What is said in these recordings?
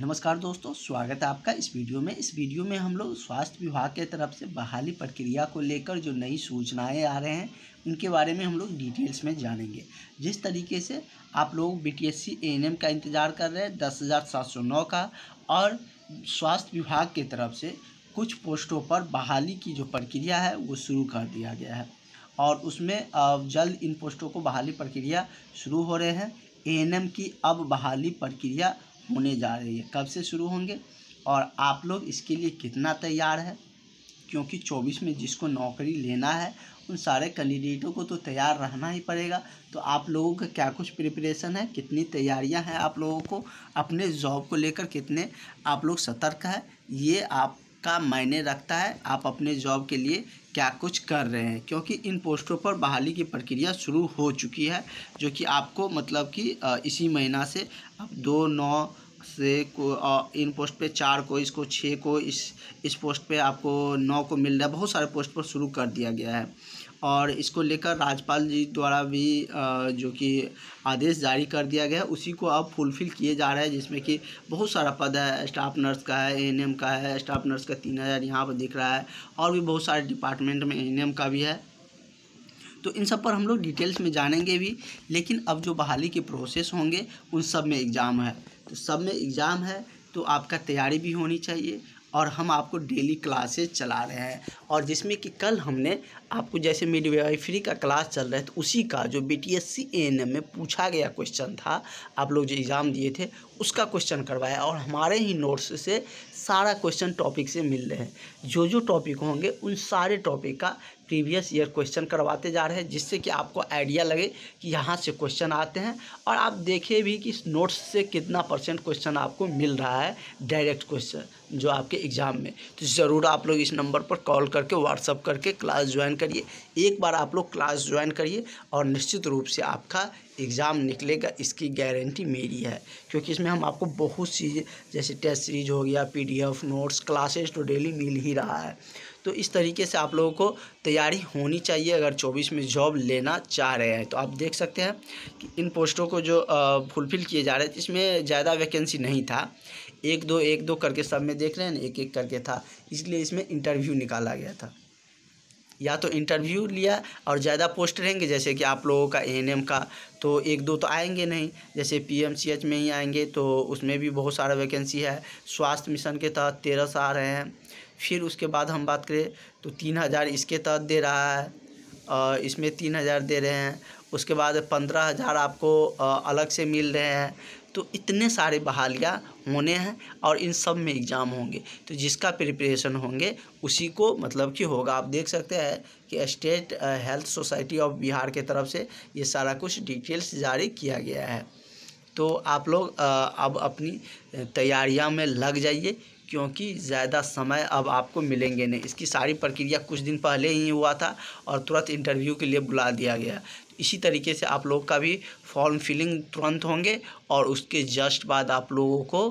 नमस्कार दोस्तों स्वागत है आपका इस वीडियो में इस वीडियो में हम लोग स्वास्थ्य विभाग के तरफ से बहाली प्रक्रिया को लेकर जो नई सूचनाएं आ रहे हैं उनके बारे में हम लोग डिटेल्स में जानेंगे जिस तरीके से आप लोग B T S C N का इंतज़ार कर रहे हैं दस हज़ार सात सौ नौ का और स्वास्थ्य विभाग के तरफ से कुछ पोस्टों पर बहाली की जो प्रक्रिया है वो शुरू कर दिया गया है और उसमें जल्द इन पोस्टों को बहाली प्रक्रिया शुरू हो रहे हैं एम की अब बहाली प्रक्रिया होने जा रही है कब से शुरू होंगे और आप लोग इसके लिए कितना तैयार है क्योंकि 24 में जिसको नौकरी लेना है उन सारे कैंडिडेटों को तो तैयार रहना ही पड़ेगा तो आप लोगों का क्या कुछ प्रिपरेशन है कितनी तैयारियां हैं आप लोगों को अपने जॉब को लेकर कितने आप लोग सतर्क है ये आप का मायने रखता है आप अपने जॉब के लिए क्या कुछ कर रहे हैं क्योंकि इन पोस्टों पर बहाली की प्रक्रिया शुरू हो चुकी है जो कि आपको मतलब कि इसी महीना से आप दो नौ से को इन पोस्ट पे चार को इसको छः को इस इस पोस्ट पे आपको नौ को मिल रहा है बहुत सारे पोस्ट पर शुरू कर दिया गया है और इसको लेकर राज्यपाल जी द्वारा भी जो कि आदेश जारी कर दिया गया उसी को अब फुलफ़िल किए जा रहा है जिसमें कि बहुत सारा पद है स्टाफ नर्स का है एएनएम का है स्टाफ नर्स का तीन हज़ार यहाँ पर दिख रहा है और भी बहुत सारे डिपार्टमेंट में एएनएम का भी है तो इन सब पर हम लोग डिटेल्स में जानेंगे भी लेकिन अब जो बहाली के प्रोसेस होंगे उन सब में एग्ज़ाम है तो सब में एग्ज़ाम है तो आपका तैयारी भी होनी चाहिए और हम आपको डेली क्लासेस चला रहे हैं और जिसमें कि कल हमने आपको जैसे मिड फ्री का क्लास चल रहा है तो उसी का जो B T S C N M में पूछा गया क्वेश्चन था आप लोग जो एग्ज़ाम दिए थे उसका क्वेश्चन करवाया और हमारे ही नोट्स से सारा क्वेश्चन टॉपिक से मिल रहे हैं जो जो टॉपिक होंगे उन सारे टॉपिक का प्रीवियस ईयर क्वेश्चन करवाते जा रहे हैं जिससे कि आपको आइडिया लगे कि यहाँ से क्वेश्चन आते हैं और आप देखें भी कि नोट्स से कितना परसेंट क्वेश्चन आपको मिल रहा है डायरेक्ट क्वेश्चन जो आपके एग्ज़ाम में तो ज़रूर आप लोग इस नंबर पर कॉल करके व्हाट्सअप करके क्लास ज्वाइन करिए एक बार आप लोग क्लास ज्वाइन करिए और निश्चित रूप से आपका एग्ज़ाम निकलेगा इसकी गारंटी मेरी है क्योंकि इसमें हम आपको बहुत सी जैसे टेस्ट सीरीज हो गया पीडीएफ नोट्स क्लासेस तो डेली मिल ही रहा है तो इस तरीके से आप लोगों को तैयारी होनी चाहिए अगर 24 में जॉब लेना चाह रहे हैं तो आप देख सकते हैं कि इन पोस्टों को जो फुलफ़िल किए जा रहे थे इसमें ज़्यादा वैकेंसी नहीं था एक दो एक दो करके सब में देख रहे हैं ना एक एक करके था इसलिए इसमें इंटरव्यू निकाला गया था या तो इंटरव्यू लिया और ज़्यादा पोस्ट रहेंगे जैसे कि आप लोगों का एएनएम का तो एक दो तो आएंगे नहीं जैसे पीएमसीएच में ही आएंगे तो उसमें भी बहुत सारा वैकेंसी है स्वास्थ्य मिशन के तहत तेरह सौ आ रहे हैं फिर उसके बाद हम बात करें तो तीन हज़ार इसके तहत दे रहा है और इसमें तीन हज़ार दे रहे हैं उसके बाद पंद्रह हज़ार आपको अलग से मिल रहे हैं तो इतने सारे बहालियाँ होने हैं और इन सब में एग्ज़ाम होंगे तो जिसका प्रिपरेशन होंगे उसी को मतलब कि होगा आप देख सकते हैं कि state health society of Bihar के तरफ से ये सारा कुछ डिटेल्स जारी किया गया है तो आप लोग अब अपनी तैयारियाँ में लग जाइए क्योंकि ज़्यादा समय अब आपको मिलेंगे नहीं इसकी सारी प्रक्रिया कुछ दिन पहले ही हुआ था और तुरंत इंटरव्यू के लिए बुला दिया गया इसी तरीके से आप लोग का भी फॉर्म फिलिंग तुरंत होंगे और उसके जस्ट बाद आप लोगों को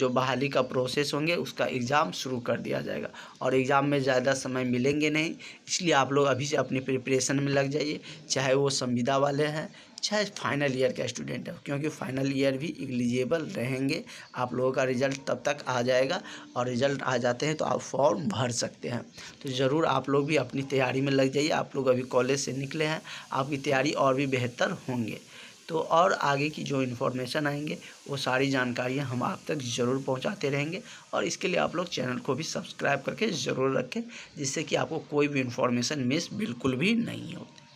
जो बहाली का प्रोसेस होंगे उसका एग्ज़ाम शुरू कर दिया जाएगा और एग्ज़ाम में ज़्यादा समय मिलेंगे नहीं इसलिए आप लोग अभी से अपने प्रिपरेशन में लग जाइए चाहे वो संविदा वाले हैं अच्छा फाइनल ईयर का स्टूडेंट है क्योंकि फाइनल ईयर भी एलिजिबल रहेंगे आप लोगों का रिज़ल्ट तब तक आ जाएगा और रिज़ल्ट आ जाते हैं तो आप फॉर्म भर सकते हैं तो ज़रूर आप लोग भी अपनी तैयारी में लग जाइए आप लोग अभी कॉलेज से निकले हैं आपकी तैयारी और भी बेहतर होंगे तो और आगे की जो इन्फॉर्मेशन आएंगे वो सारी जानकारियाँ हम आप तक ज़रूर पहुँचाते रहेंगे और इसके लिए आप लोग चैनल को भी सब्सक्राइब करके ज़रूर रखें जिससे कि आपको कोई भी इन्फॉर्मेशन मिस बिल्कुल भी नहीं होती